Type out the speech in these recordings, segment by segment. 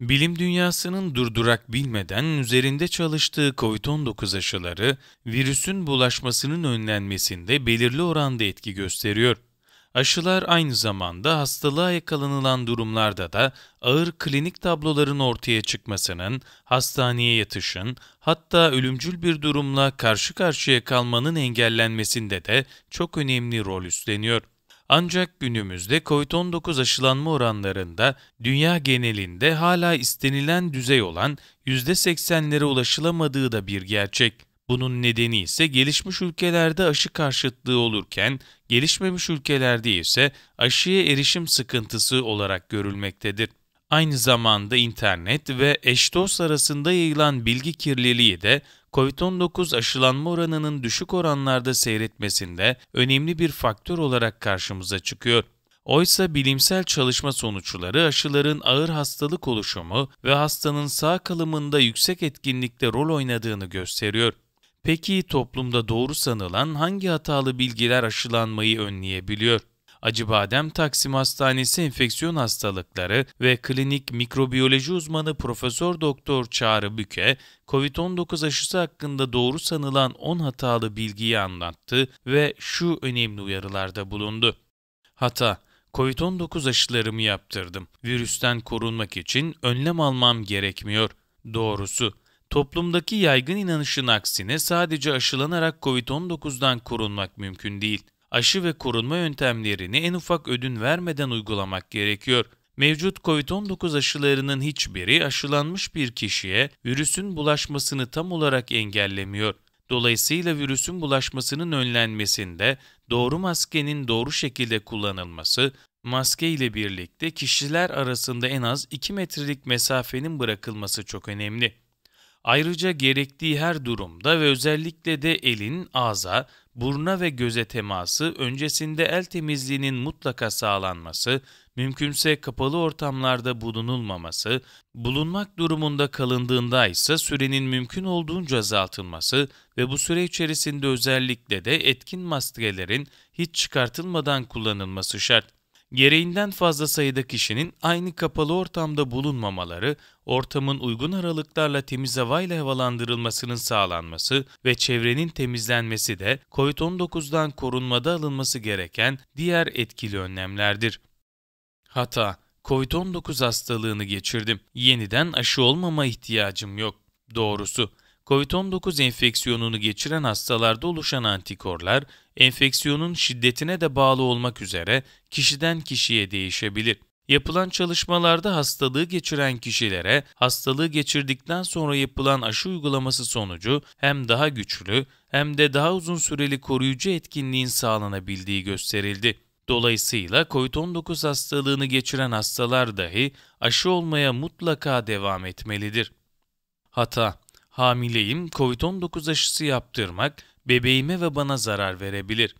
Bilim dünyasının durdurak bilmeden üzerinde çalıştığı COVID-19 aşıları virüsün bulaşmasının önlenmesinde belirli oranda etki gösteriyor. Aşılar aynı zamanda hastalığa yakalanılan durumlarda da ağır klinik tabloların ortaya çıkmasının, hastaneye yatışın, hatta ölümcül bir durumla karşı karşıya kalmanın engellenmesinde de çok önemli rol üstleniyor. Ancak günümüzde COVID-19 aşılanma oranlarında dünya genelinde hala istenilen düzey olan %80'lere ulaşılamadığı da bir gerçek. Bunun nedeni ise gelişmiş ülkelerde aşı karşıtlığı olurken gelişmemiş ülkelerde ise aşıya erişim sıkıntısı olarak görülmektedir. Aynı zamanda internet ve eş dost arasında yayılan bilgi kirliliği de COVID-19 aşılanma oranının düşük oranlarda seyretmesinde önemli bir faktör olarak karşımıza çıkıyor. Oysa bilimsel çalışma sonuçları aşıların ağır hastalık oluşumu ve hastanın sağ kalımında yüksek etkinlikte rol oynadığını gösteriyor. Peki toplumda doğru sanılan hangi hatalı bilgiler aşılanmayı önleyebiliyor? Acıbadem Taksim Hastanesi Enfeksiyon Hastalıkları ve Klinik Mikrobiyoloji Uzmanı Profesör Doktor Çağrı Büke, COVID-19 aşısı hakkında doğru sanılan 10 hatalı bilgiyi anlattı ve şu önemli uyarılarda bulundu. Hata Covid-19 aşılarımı yaptırdım. Virüsten korunmak için önlem almam gerekmiyor. Doğrusu toplumdaki yaygın inanışın aksine sadece aşılanarak COVID-19'dan korunmak mümkün değil aşı ve korunma yöntemlerini en ufak ödün vermeden uygulamak gerekiyor. Mevcut COVID-19 aşılarının hiçbiri aşılanmış bir kişiye virüsün bulaşmasını tam olarak engellemiyor. Dolayısıyla virüsün bulaşmasının önlenmesinde doğru maskenin doğru şekilde kullanılması, maske ile birlikte kişiler arasında en az 2 metrelik mesafenin bırakılması çok önemli. Ayrıca gerektiği her durumda ve özellikle de elin ağza, Buruna ve göze teması, öncesinde el temizliğinin mutlaka sağlanması, mümkünse kapalı ortamlarda bulunulmaması, bulunmak durumunda kalındığında ise sürenin mümkün olduğunca azaltılması ve bu süre içerisinde özellikle de etkin maskelerin hiç çıkartılmadan kullanılması şart gereğinden fazla sayıda kişinin aynı kapalı ortamda bulunmamaları, ortamın uygun aralıklarla temiz havayla havalandırılmasının sağlanması ve çevrenin temizlenmesi de COVID-19'dan korunmada alınması gereken diğer etkili önlemlerdir. Hata COVID-19 hastalığını geçirdim. Yeniden aşı olmama ihtiyacım yok. Doğrusu COVID-19 enfeksiyonunu geçiren hastalarda oluşan antikorlar, enfeksiyonun şiddetine de bağlı olmak üzere kişiden kişiye değişebilir. Yapılan çalışmalarda hastalığı geçiren kişilere hastalığı geçirdikten sonra yapılan aşı uygulaması sonucu hem daha güçlü hem de daha uzun süreli koruyucu etkinliğin sağlanabildiği gösterildi. Dolayısıyla COVID-19 hastalığını geçiren hastalar dahi aşı olmaya mutlaka devam etmelidir. Hata hamileyim, COVID-19 aşısı yaptırmak bebeğime ve bana zarar verebilir.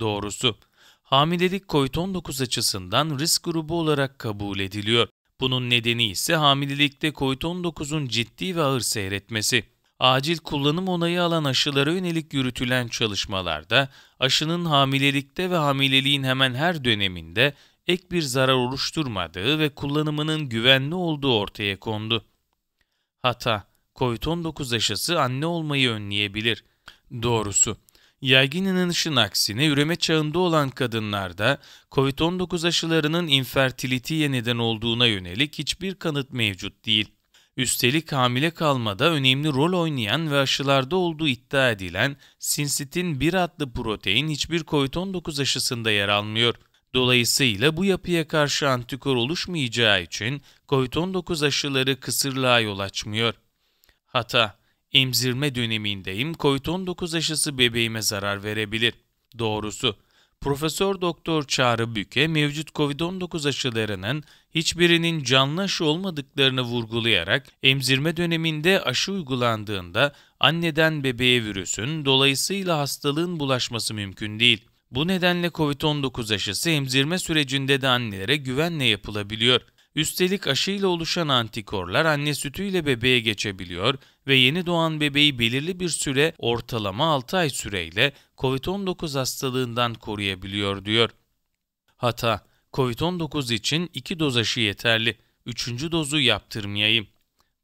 Doğrusu, hamilelik COVID-19 açısından risk grubu olarak kabul ediliyor. Bunun nedeni ise hamilelikte COVID-19'un ciddi ve ağır seyretmesi. Acil kullanım onayı alan aşılara yönelik yürütülen çalışmalarda aşının hamilelikte ve hamileliğin hemen her döneminde ek bir zarar oluşturmadığı ve kullanımının güvenli olduğu ortaya kondu. Hata COVID-19 aşısı anne olmayı önleyebilir. Doğrusu yaygın inanışın aksine üreme çağında olan kadınlarda COVID-19 aşılarının infertiliteye neden olduğuna yönelik hiçbir kanıt mevcut değil. Üstelik hamile kalmada önemli rol oynayan ve aşılarda olduğu iddia edilen sinsitin 1 adlı protein hiçbir COVID-19 aşısında yer almıyor. Dolayısıyla bu yapıya karşı antikor oluşmayacağı için COVID-19 aşıları kısırlığa yol açmıyor. Hata, emzirme dönemindeyim COVID-19 aşısı bebeğime zarar verebilir. Doğrusu, Profesör Doktor Çağrı Büke mevcut COVID-19 aşılarının hiçbirinin canlı aşı olmadıklarını vurgulayarak emzirme döneminde aşı uygulandığında anneden bebeğe virüsün dolayısıyla hastalığın bulaşması mümkün değil. Bu nedenle COVID-19 aşısı emzirme sürecinde de annelere güvenle yapılabiliyor. Üstelik aşıyla oluşan antikorlar anne sütüyle bebeğe geçebiliyor ve yeni doğan bebeği belirli bir süre ortalama 6 ay süreyle COVID-19 hastalığından koruyabiliyor diyor. Hata, COVID-19 için 2 doz aşı yeterli, 3. dozu yaptırmayayım.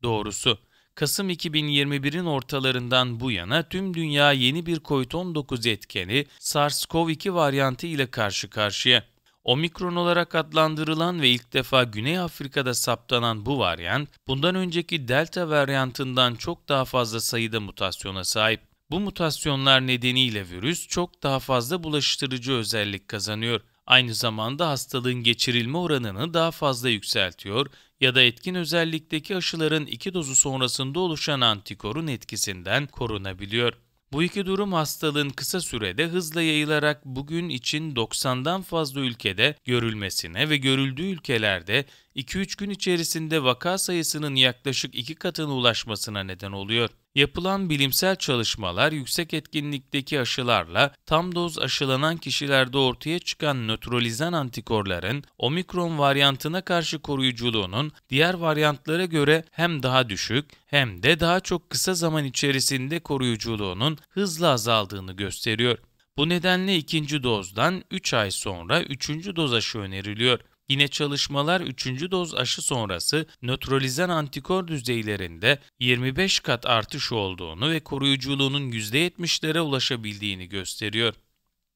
Doğrusu, Kasım 2021'in ortalarından bu yana tüm dünya yeni bir COVID-19 etkeni SARS-CoV-2 varyantı ile karşı karşıya. Omikron olarak adlandırılan ve ilk defa Güney Afrika'da saptanan bu varyant, bundan önceki Delta varyantından çok daha fazla sayıda mutasyona sahip. Bu mutasyonlar nedeniyle virüs çok daha fazla bulaştırıcı özellik kazanıyor. Aynı zamanda hastalığın geçirilme oranını daha fazla yükseltiyor ya da etkin özellikteki aşıların iki dozu sonrasında oluşan antikorun etkisinden korunabiliyor. Bu iki durum hastalığın kısa sürede hızla yayılarak bugün için 90'dan fazla ülkede görülmesine ve görüldüğü ülkelerde 2-3 gün içerisinde vaka sayısının yaklaşık 2 katına ulaşmasına neden oluyor. Yapılan bilimsel çalışmalar yüksek etkinlikteki aşılarla tam doz aşılanan kişilerde ortaya çıkan nötrolizan antikorların omikron varyantına karşı koruyuculuğunun diğer varyantlara göre hem daha düşük hem de daha çok kısa zaman içerisinde koruyuculuğunun hızla azaldığını gösteriyor. Bu nedenle ikinci dozdan 3 ay sonra üçüncü doz aşı öneriliyor. Yine çalışmalar 3. doz aşı sonrası nötralizan antikor düzeylerinde 25 kat artış olduğunu ve koruyuculuğunun %70'lere ulaşabildiğini gösteriyor.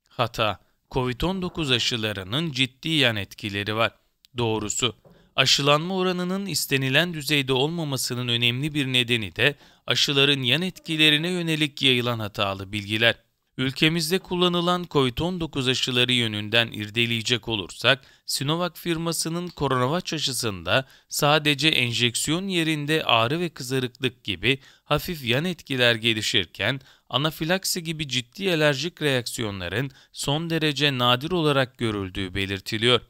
Hata, COVID-19 aşılarının ciddi yan etkileri var. Doğrusu, aşılanma oranının istenilen düzeyde olmamasının önemli bir nedeni de aşıların yan etkilerine yönelik yayılan hatalı bilgiler. Ülkemizde kullanılan COVID-19 aşıları yönünden irdeleyecek olursak, Sinovac firmasının koronavaç aşısında sadece enjeksiyon yerinde ağrı ve kızarıklık gibi hafif yan etkiler gelişirken, anafilaksi gibi ciddi alerjik reaksiyonların son derece nadir olarak görüldüğü belirtiliyor.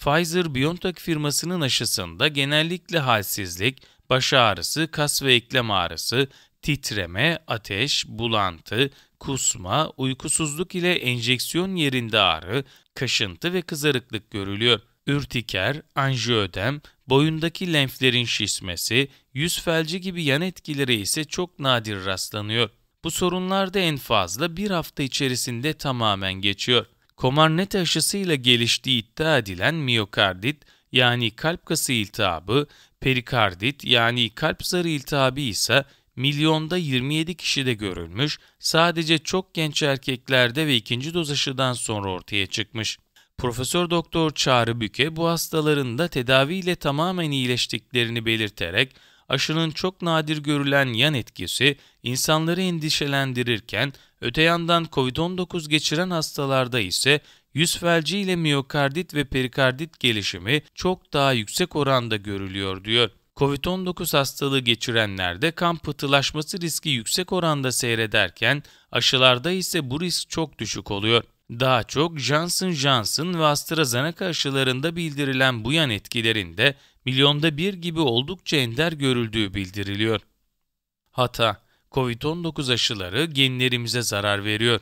Pfizer-BioNTech firmasının aşısında genellikle halsizlik, baş ağrısı, kas ve eklem ağrısı, titreme, ateş, bulantı, kusma, uykusuzluk ile enjeksiyon yerinde ağrı, kaşıntı ve kızarıklık görülüyor. Ürtiker, anjiödem, boyundaki lenflerin şişmesi, yüz felci gibi yan etkileri ise çok nadir rastlanıyor. Bu sorunlar da en fazla bir hafta içerisinde tamamen geçiyor. Komarnet aşısıyla geliştiği iddia edilen miyokardit yani kalp kası iltihabı, perikardit yani kalp zarı iltihabı ise milyonda 27 kişide görülmüş, sadece çok genç erkeklerde ve ikinci doz aşıdan sonra ortaya çıkmış. Profesör Doktor Çağrı Büke bu hastaların da tedaviyle tamamen iyileştiklerini belirterek aşının çok nadir görülen yan etkisi insanları endişelendirirken öte yandan COVID-19 geçiren hastalarda ise yüz felci ile miyokardit ve perikardit gelişimi çok daha yüksek oranda görülüyor diyor. COVID-19 hastalığı geçirenlerde kan pıhtılaşması riski yüksek oranda seyrederken aşılarda ise bu risk çok düşük oluyor. Daha çok Johnson Johnson ve AstraZeneca aşılarında bildirilen bu yan etkilerin de milyonda bir gibi oldukça ender görüldüğü bildiriliyor. Hata, COVID-19 aşıları genlerimize zarar veriyor.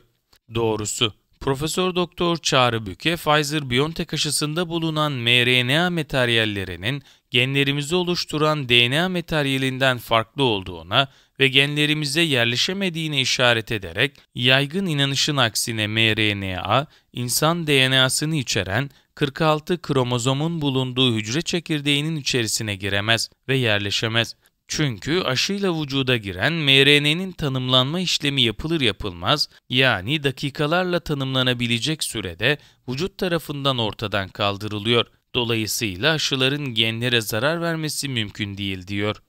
Doğrusu Profesör Doktor Çağrı Büke, Pfizer-BioNTech aşısında bulunan mRNA materyallerinin genlerimizi oluşturan DNA materyalinden farklı olduğuna ve genlerimize yerleşemediğine işaret ederek yaygın inanışın aksine mRNA, insan DNA'sını içeren 46 kromozomun bulunduğu hücre çekirdeğinin içerisine giremez ve yerleşemez. Çünkü aşıyla vücuda giren mRNA'nın tanımlanma işlemi yapılır yapılmaz, yani dakikalarla tanımlanabilecek sürede vücut tarafından ortadan kaldırılıyor. Dolayısıyla aşıların genlere zarar vermesi mümkün değil diyor.